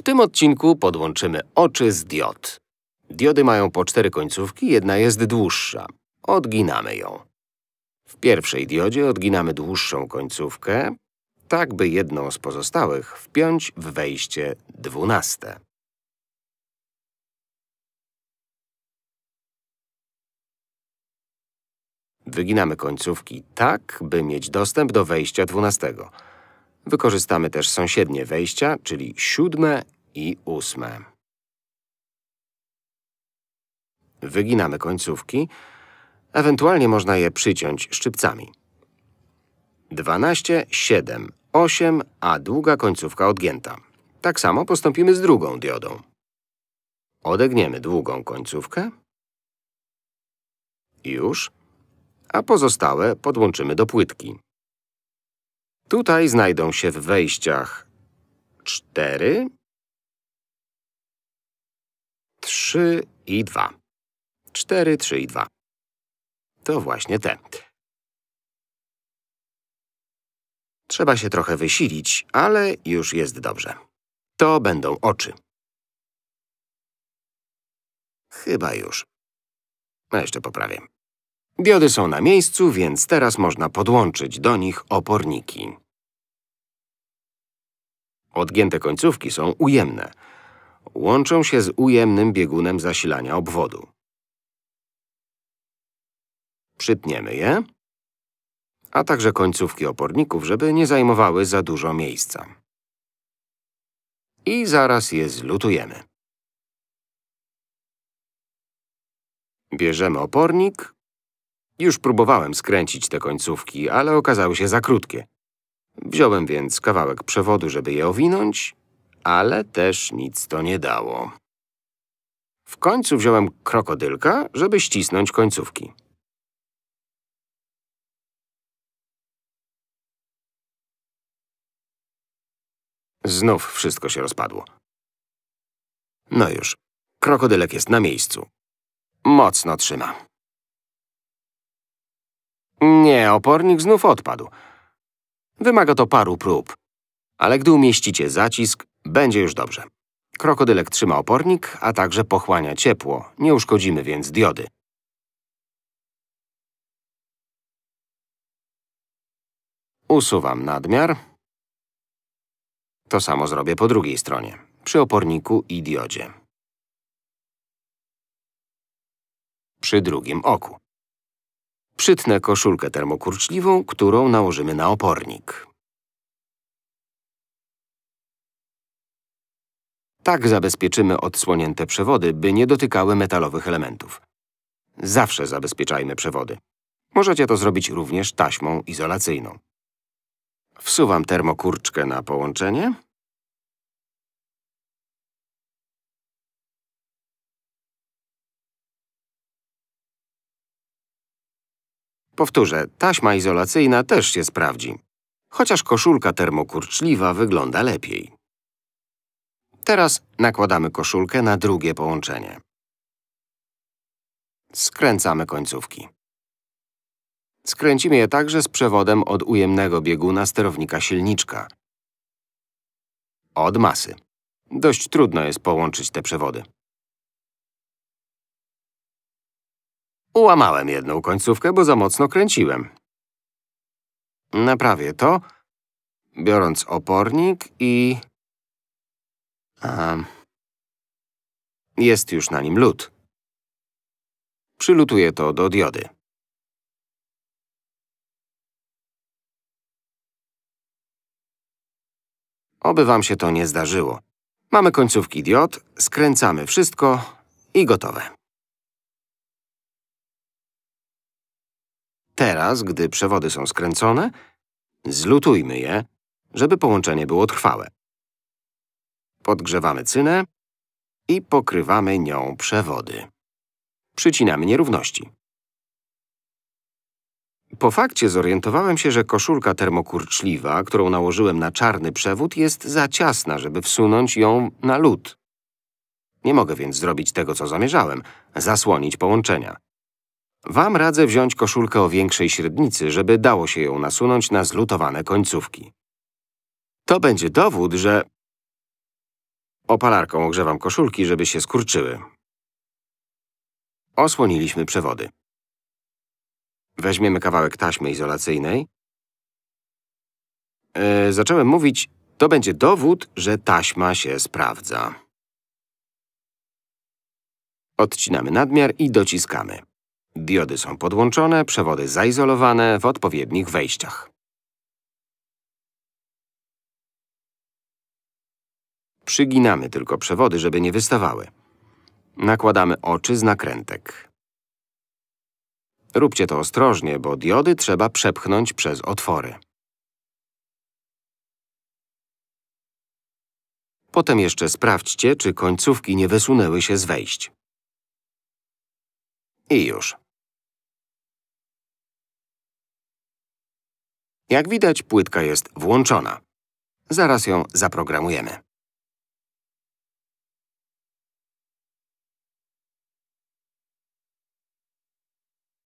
W tym odcinku podłączymy oczy z diod. Diody mają po cztery końcówki, jedna jest dłuższa. Odginamy ją. W pierwszej diodzie odginamy dłuższą końcówkę, tak by jedną z pozostałych wpiąć w wejście dwunaste. Wyginamy końcówki tak, by mieć dostęp do wejścia dwunastego. Wykorzystamy też sąsiednie wejścia, czyli siódme i ósme. Wyginamy końcówki, ewentualnie można je przyciąć szczypcami. 12, 7, 8, a długa końcówka odgięta. Tak samo postąpimy z drugą diodą. Odegniemy długą końcówkę. Już. A pozostałe podłączymy do płytki. Tutaj znajdą się w wejściach cztery, trzy i dwa. Cztery, trzy i dwa. To właśnie te. Trzeba się trochę wysilić, ale już jest dobrze. To będą oczy. Chyba już. A jeszcze poprawię. Diody są na miejscu, więc teraz można podłączyć do nich oporniki. Odgięte końcówki są ujemne. Łączą się z ujemnym biegunem zasilania obwodu. Przytniemy je, a także końcówki oporników, żeby nie zajmowały za dużo miejsca. I zaraz je zlutujemy. Bierzemy opornik już próbowałem skręcić te końcówki, ale okazały się za krótkie. Wziąłem więc kawałek przewodu, żeby je owinąć, ale też nic to nie dało. W końcu wziąłem krokodylka, żeby ścisnąć końcówki. Znów wszystko się rozpadło. No już, krokodylek jest na miejscu. Mocno trzyma. Nie, opornik znów odpadł. Wymaga to paru prób. Ale gdy umieścicie zacisk, będzie już dobrze. Krokodylek trzyma opornik, a także pochłania ciepło. Nie uszkodzimy więc diody. Usuwam nadmiar. To samo zrobię po drugiej stronie, przy oporniku i diodzie. Przy drugim oku. Przytnę koszulkę termokurczliwą, którą nałożymy na opornik. Tak zabezpieczymy odsłonięte przewody, by nie dotykały metalowych elementów. Zawsze zabezpieczajmy przewody. Możecie to zrobić również taśmą izolacyjną. Wsuwam termokurczkę na połączenie. Powtórzę, taśma izolacyjna też się sprawdzi. Chociaż koszulka termokurczliwa wygląda lepiej. Teraz nakładamy koszulkę na drugie połączenie. Skręcamy końcówki. Skręcimy je także z przewodem od ujemnego bieguna sterownika silniczka. Od masy. Dość trudno jest połączyć te przewody. Ułamałem jedną końcówkę, bo za mocno kręciłem. Naprawię to, biorąc opornik i... A, jest już na nim lód. Przylutuję to do diody. Oby wam się to nie zdarzyło. Mamy końcówki diod, skręcamy wszystko i gotowe. Teraz, gdy przewody są skręcone, zlutujmy je, żeby połączenie było trwałe. Podgrzewamy cynę i pokrywamy nią przewody. Przycinamy nierówności. Po fakcie zorientowałem się, że koszulka termokurczliwa, którą nałożyłem na czarny przewód, jest za ciasna, żeby wsunąć ją na lód. Nie mogę więc zrobić tego, co zamierzałem – zasłonić połączenia. Wam radzę wziąć koszulkę o większej średnicy, żeby dało się ją nasunąć na zlutowane końcówki. To będzie dowód, że… Opalarką ogrzewam koszulki, żeby się skurczyły. Osłoniliśmy przewody. Weźmiemy kawałek taśmy izolacyjnej. E, zacząłem mówić, to będzie dowód, że taśma się sprawdza. Odcinamy nadmiar i dociskamy. Diody są podłączone, przewody zaizolowane w odpowiednich wejściach. Przyginamy tylko przewody, żeby nie wystawały. Nakładamy oczy z nakrętek. Róbcie to ostrożnie, bo diody trzeba przepchnąć przez otwory. Potem jeszcze sprawdźcie, czy końcówki nie wysunęły się z wejść. I już. Jak widać, płytka jest włączona. Zaraz ją zaprogramujemy.